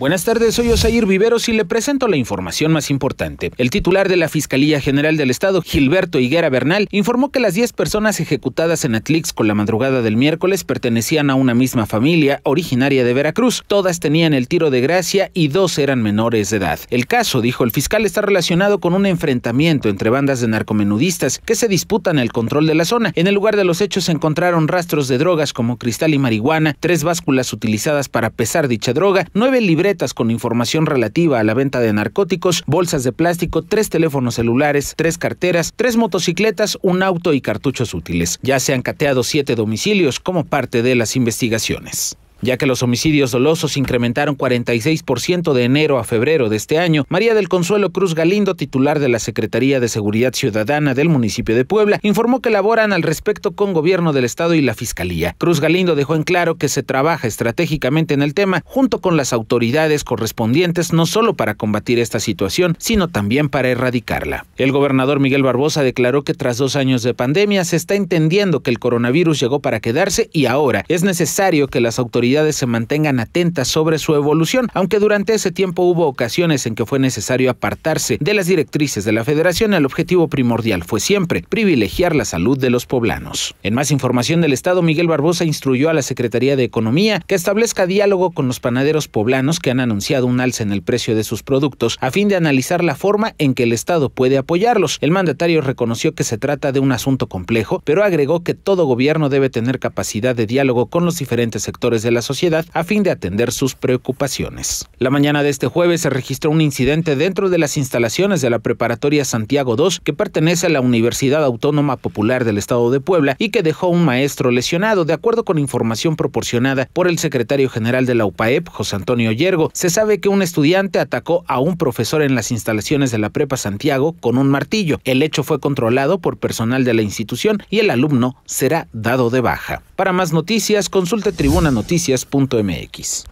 Buenas tardes, soy Osair Viveros y le presento la información más importante. El titular de la Fiscalía General del Estado, Gilberto Higuera Bernal, informó que las 10 personas ejecutadas en Atlix con la madrugada del miércoles pertenecían a una misma familia originaria de Veracruz. Todas tenían el tiro de gracia y dos eran menores de edad. El caso, dijo el fiscal, está relacionado con un enfrentamiento entre bandas de narcomenudistas que se disputan el control de la zona. En el lugar de los hechos se encontraron rastros de drogas como cristal y marihuana, tres básculas utilizadas para pesar dicha droga, nueve libretas con información relativa a la venta de narcóticos, bolsas de plástico, tres teléfonos celulares, tres carteras, tres motocicletas, un auto y cartuchos útiles. Ya se han cateado siete domicilios como parte de las investigaciones ya que los homicidios dolosos incrementaron 46% de enero a febrero de este año. María del Consuelo Cruz Galindo, titular de la Secretaría de Seguridad Ciudadana del municipio de Puebla, informó que laboran al respecto con gobierno del estado y la fiscalía. Cruz Galindo dejó en claro que se trabaja estratégicamente en el tema junto con las autoridades correspondientes no solo para combatir esta situación, sino también para erradicarla. El gobernador Miguel Barbosa declaró que tras dos años de pandemia se está entendiendo que el coronavirus llegó para quedarse y ahora es necesario que las autoridades se mantengan atentas sobre su evolución, aunque durante ese tiempo hubo ocasiones en que fue necesario apartarse de las directrices de la federación, el objetivo primordial fue siempre privilegiar la salud de los poblanos. En más información del Estado, Miguel Barbosa instruyó a la Secretaría de Economía que establezca diálogo con los panaderos poblanos que han anunciado un alza en el precio de sus productos a fin de analizar la forma en que el Estado puede apoyarlos. El mandatario reconoció que se trata de un asunto complejo, pero agregó que todo gobierno debe tener capacidad de diálogo con los diferentes sectores de la sociedad a fin de atender sus preocupaciones. La mañana de este jueves se registró un incidente dentro de las instalaciones de la Preparatoria Santiago II, que pertenece a la Universidad Autónoma Popular del Estado de Puebla y que dejó un maestro lesionado. De acuerdo con información proporcionada por el secretario general de la UPAEP, José Antonio Yergo, se sabe que un estudiante atacó a un profesor en las instalaciones de la Prepa Santiago con un martillo. El hecho fue controlado por personal de la institución y el alumno será dado de baja. Para más noticias, consulte Tribuna Noticias MX.